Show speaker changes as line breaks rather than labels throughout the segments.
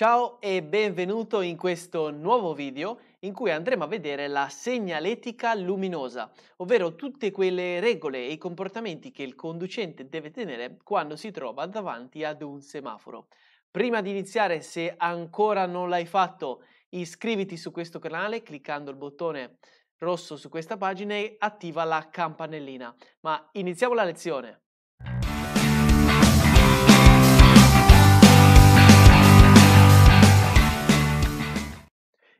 Ciao e benvenuto in questo nuovo video in cui andremo a vedere la segnaletica luminosa, ovvero tutte quelle regole e i comportamenti che il conducente deve tenere quando si trova davanti ad un semaforo. Prima di iniziare, se ancora non l'hai fatto, iscriviti su questo canale cliccando il bottone rosso su questa pagina e attiva la campanellina. Ma iniziamo la lezione!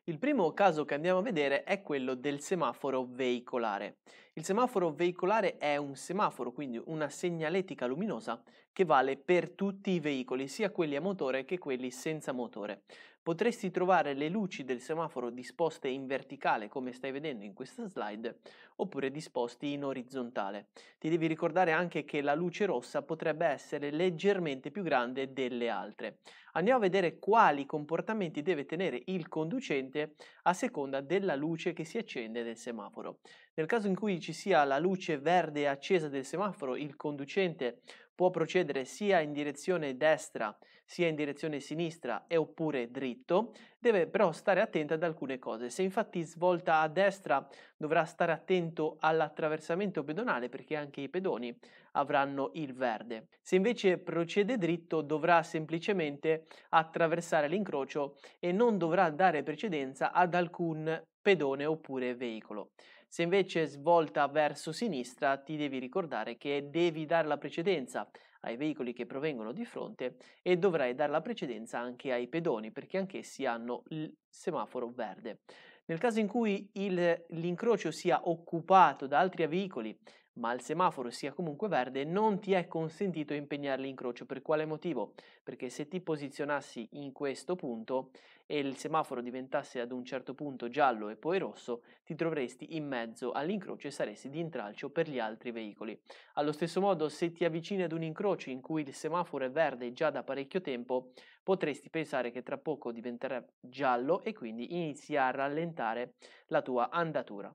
Il primo caso che andiamo a vedere è quello del semaforo veicolare. Il semaforo veicolare è un semaforo, quindi una segnaletica luminosa che vale per tutti i veicoli, sia quelli a motore che quelli senza motore potresti trovare le luci del semaforo disposte in verticale come stai vedendo in questa slide oppure disposti in orizzontale. Ti devi ricordare anche che la luce rossa potrebbe essere leggermente più grande delle altre. Andiamo a vedere quali comportamenti deve tenere il conducente a seconda della luce che si accende del semaforo. Nel caso in cui ci sia la luce verde accesa del semaforo, il conducente può procedere sia in direzione destra sia in direzione sinistra e oppure dritto, deve però stare attento ad alcune cose. Se infatti svolta a destra dovrà stare attento all'attraversamento pedonale perché anche i pedoni avranno il verde. Se invece procede dritto dovrà semplicemente attraversare l'incrocio e non dovrà dare precedenza ad alcun pedone oppure veicolo. Se invece svolta verso sinistra ti devi ricordare che devi dare la precedenza ai veicoli che provengono di fronte e dovrai dare la precedenza anche ai pedoni perché anch'essi hanno il semaforo verde. Nel caso in cui l'incrocio sia occupato da altri veicoli ma il semaforo sia comunque verde, non ti è consentito impegnare l'incrocio. Per quale motivo? Perché se ti posizionassi in questo punto e il semaforo diventasse ad un certo punto giallo e poi rosso, ti troveresti in mezzo all'incrocio e saresti di intralcio per gli altri veicoli. Allo stesso modo, se ti avvicini ad un incrocio in cui il semaforo è verde già da parecchio tempo, potresti pensare che tra poco diventerà giallo e quindi inizi a rallentare la tua andatura.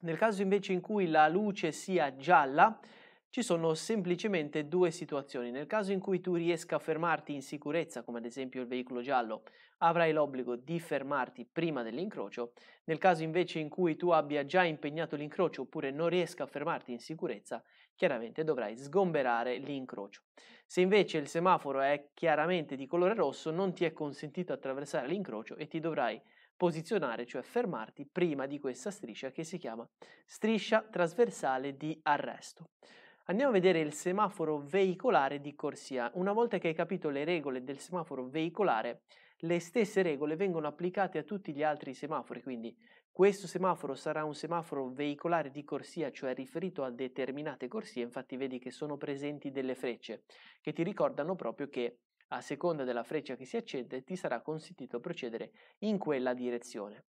Nel caso invece in cui la luce sia gialla, ci sono semplicemente due situazioni. Nel caso in cui tu riesca a fermarti in sicurezza, come ad esempio il veicolo giallo, avrai l'obbligo di fermarti prima dell'incrocio. Nel caso invece in cui tu abbia già impegnato l'incrocio oppure non riesca a fermarti in sicurezza, chiaramente dovrai sgomberare l'incrocio. Se invece il semaforo è chiaramente di colore rosso, non ti è consentito attraversare l'incrocio e ti dovrai posizionare, cioè fermarti prima di questa striscia che si chiama striscia trasversale di arresto. Andiamo a vedere il semaforo veicolare di corsia. Una volta che hai capito le regole del semaforo veicolare, le stesse regole vengono applicate a tutti gli altri semafori, quindi questo semaforo sarà un semaforo veicolare di corsia, cioè riferito a determinate corsie, infatti vedi che sono presenti delle frecce che ti ricordano proprio che a seconda della freccia che si accende ti sarà consentito procedere in quella direzione.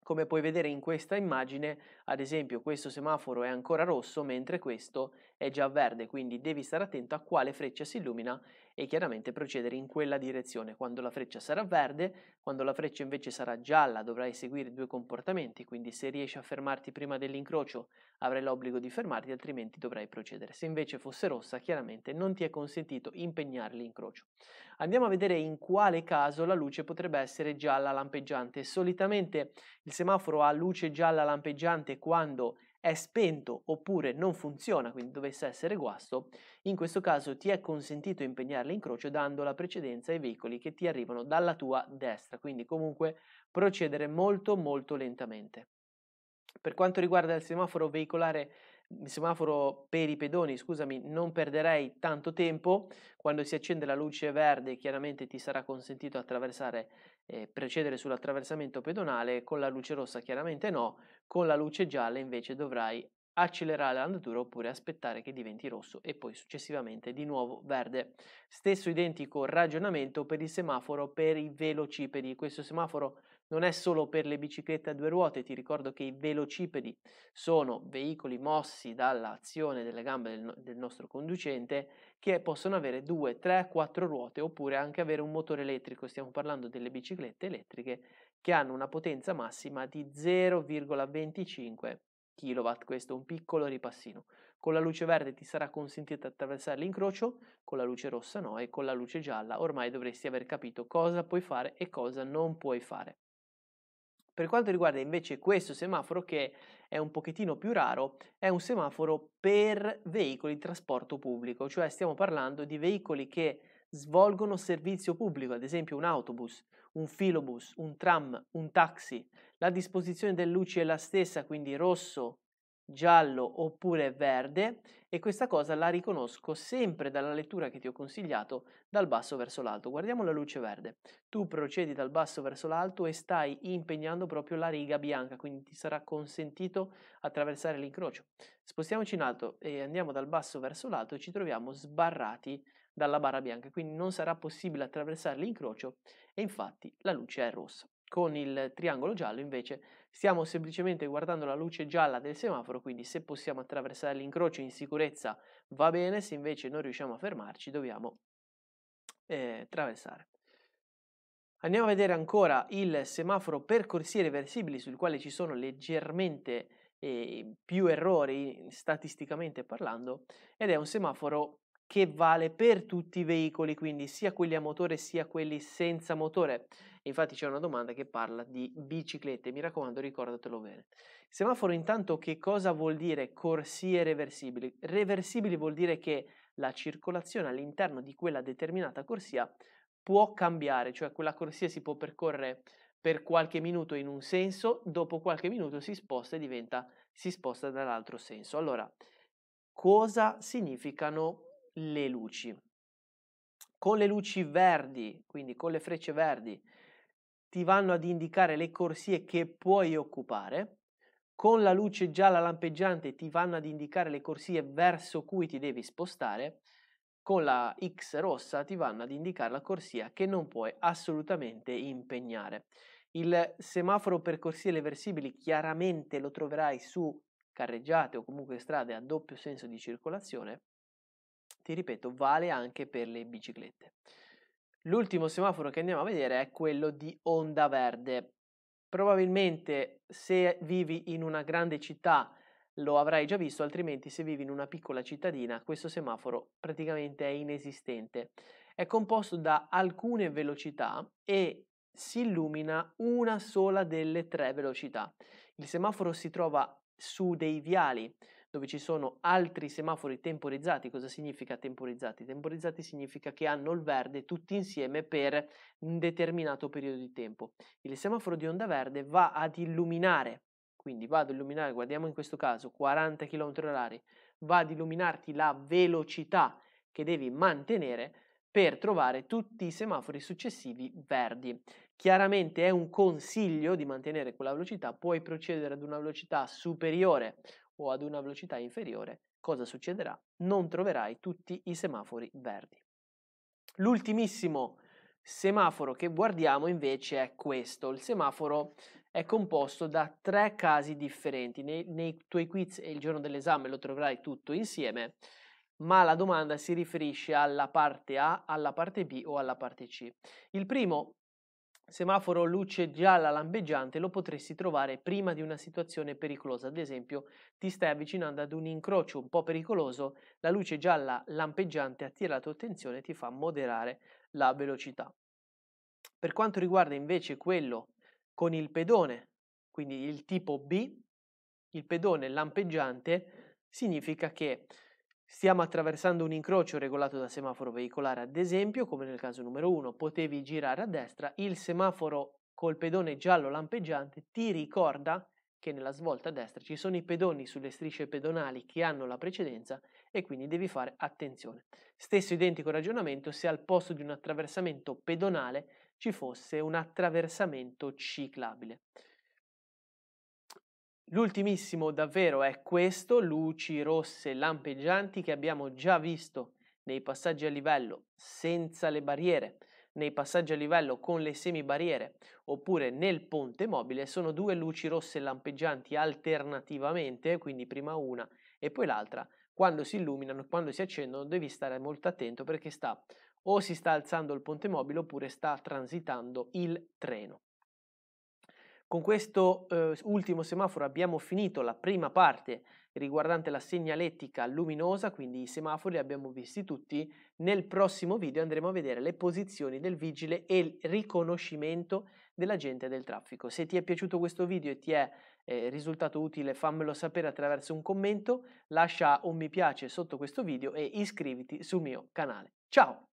Come puoi vedere in questa immagine, ad esempio questo semaforo è ancora rosso mentre questo è già verde, quindi devi stare attento a quale freccia si illumina e chiaramente procedere in quella direzione. Quando la freccia sarà verde, quando la freccia invece sarà gialla dovrai seguire due comportamenti, quindi se riesci a fermarti prima dell'incrocio avrai l'obbligo di fermarti, altrimenti dovrai procedere. Se invece fosse rossa, chiaramente non ti è consentito impegnare l'incrocio. Andiamo a vedere in quale caso la luce potrebbe essere gialla lampeggiante. Solitamente il semaforo ha luce gialla lampeggiante quando è spento oppure non funziona, quindi dovesse essere guasto, in questo caso ti è consentito impegnare l'incrocio dando la precedenza ai veicoli che ti arrivano dalla tua destra, quindi comunque procedere molto molto lentamente. Per quanto riguarda il semaforo veicolare il semaforo per i pedoni, scusami, non perderei tanto tempo. Quando si accende la luce verde, chiaramente ti sarà consentito attraversare eh, precedere sull'attraversamento pedonale, con la luce rossa chiaramente no, con la luce gialla invece dovrai accelerare l'andatura oppure aspettare che diventi rosso e poi successivamente di nuovo verde. Stesso identico ragionamento per il semaforo per i velocipedi. Questo semaforo non è solo per le biciclette a due ruote, ti ricordo che i velocipedi sono veicoli mossi dall'azione delle gambe del, del nostro conducente che possono avere due, tre, quattro ruote oppure anche avere un motore elettrico. Stiamo parlando delle biciclette elettriche che hanno una potenza massima di 0,25 kW. Questo è un piccolo ripassino. Con la luce verde ti sarà consentito attraversare l'incrocio, con la luce rossa no e con la luce gialla ormai dovresti aver capito cosa puoi fare e cosa non puoi fare. Per quanto riguarda invece questo semaforo che è un pochettino più raro, è un semaforo per veicoli di trasporto pubblico, cioè stiamo parlando di veicoli che svolgono servizio pubblico, ad esempio un autobus, un filobus, un tram, un taxi. La disposizione delle luci è la stessa, quindi rosso, giallo oppure verde e questa cosa la riconosco sempre dalla lettura che ti ho consigliato dal basso verso l'alto. Guardiamo la luce verde. Tu procedi dal basso verso l'alto e stai impegnando proprio la riga bianca, quindi ti sarà consentito attraversare l'incrocio. Spostiamoci in alto e andiamo dal basso verso l'alto e ci troviamo sbarrati dalla barra bianca, quindi non sarà possibile attraversare l'incrocio e infatti la luce è rossa. Con il triangolo giallo invece stiamo semplicemente guardando la luce gialla del semaforo, quindi se possiamo attraversare l'incrocio in sicurezza va bene, se invece non riusciamo a fermarci dobbiamo eh, attraversare. Andiamo a vedere ancora il semaforo per corsie reversibili sul quale ci sono leggermente eh, più errori statisticamente parlando ed è un semaforo che vale per tutti i veicoli, quindi sia quelli a motore sia quelli senza motore. Infatti c'è una domanda che parla di biciclette, mi raccomando ricordatelo bene. Semaforo intanto che cosa vuol dire corsie reversibili? Reversibili vuol dire che la circolazione all'interno di quella determinata corsia può cambiare, cioè quella corsia si può percorrere per qualche minuto in un senso, dopo qualche minuto si sposta e diventa, si sposta dall'altro senso. Allora, cosa significano le luci? Con le luci verdi, quindi con le frecce verdi, ti vanno ad indicare le corsie che puoi occupare, con la luce gialla lampeggiante ti vanno ad indicare le corsie verso cui ti devi spostare, con la X rossa ti vanno ad indicare la corsia che non puoi assolutamente impegnare. Il semaforo per corsie reversibili chiaramente lo troverai su carreggiate o comunque strade a doppio senso di circolazione. Ti ripeto, vale anche per le biciclette. L'ultimo semaforo che andiamo a vedere è quello di Onda Verde. Probabilmente se vivi in una grande città lo avrai già visto, altrimenti se vivi in una piccola cittadina questo semaforo praticamente è inesistente. È composto da alcune velocità e si illumina una sola delle tre velocità. Il semaforo si trova su dei viali dove ci sono altri semafori temporizzati. Cosa significa temporizzati? Temporizzati significa che hanno il verde tutti insieme per un determinato periodo di tempo. Il semaforo di onda verde va ad illuminare, quindi va ad illuminare, guardiamo in questo caso 40 km h va ad illuminarti la velocità che devi mantenere per trovare tutti i semafori successivi verdi. Chiaramente è un consiglio di mantenere quella velocità, puoi procedere ad una velocità superiore o ad una velocità inferiore, cosa succederà? Non troverai tutti i semafori verdi. L'ultimissimo semaforo che guardiamo invece è questo. Il semaforo è composto da tre casi differenti. Nei, nei tuoi quiz e il giorno dell'esame lo troverai tutto insieme, ma la domanda si riferisce alla parte A, alla parte B o alla parte C. Il primo semaforo luce gialla lampeggiante lo potresti trovare prima di una situazione pericolosa, ad esempio ti stai avvicinando ad un incrocio un po' pericoloso, la luce gialla lampeggiante attira la tua attenzione e ti fa moderare la velocità. Per quanto riguarda invece quello con il pedone, quindi il tipo B, il pedone lampeggiante significa che Stiamo attraversando un incrocio regolato da semaforo veicolare, ad esempio, come nel caso numero 1, potevi girare a destra, il semaforo col pedone giallo lampeggiante ti ricorda che nella svolta a destra ci sono i pedoni sulle strisce pedonali che hanno la precedenza e quindi devi fare attenzione. Stesso identico ragionamento se al posto di un attraversamento pedonale ci fosse un attraversamento ciclabile. L'ultimissimo davvero è questo, luci rosse lampeggianti che abbiamo già visto nei passaggi a livello senza le barriere, nei passaggi a livello con le semibarriere oppure nel ponte mobile sono due luci rosse lampeggianti alternativamente, quindi prima una e poi l'altra. Quando si illuminano, quando si accendono devi stare molto attento perché sta o si sta alzando il ponte mobile oppure sta transitando il treno. Con questo eh, ultimo semaforo abbiamo finito la prima parte riguardante la segnaletica luminosa, quindi i semafori li abbiamo visti tutti. Nel prossimo video andremo a vedere le posizioni del vigile e il riconoscimento dell'agente del traffico. Se ti è piaciuto questo video e ti è eh, risultato utile fammelo sapere attraverso un commento, lascia un mi piace sotto questo video e iscriviti sul mio canale. Ciao!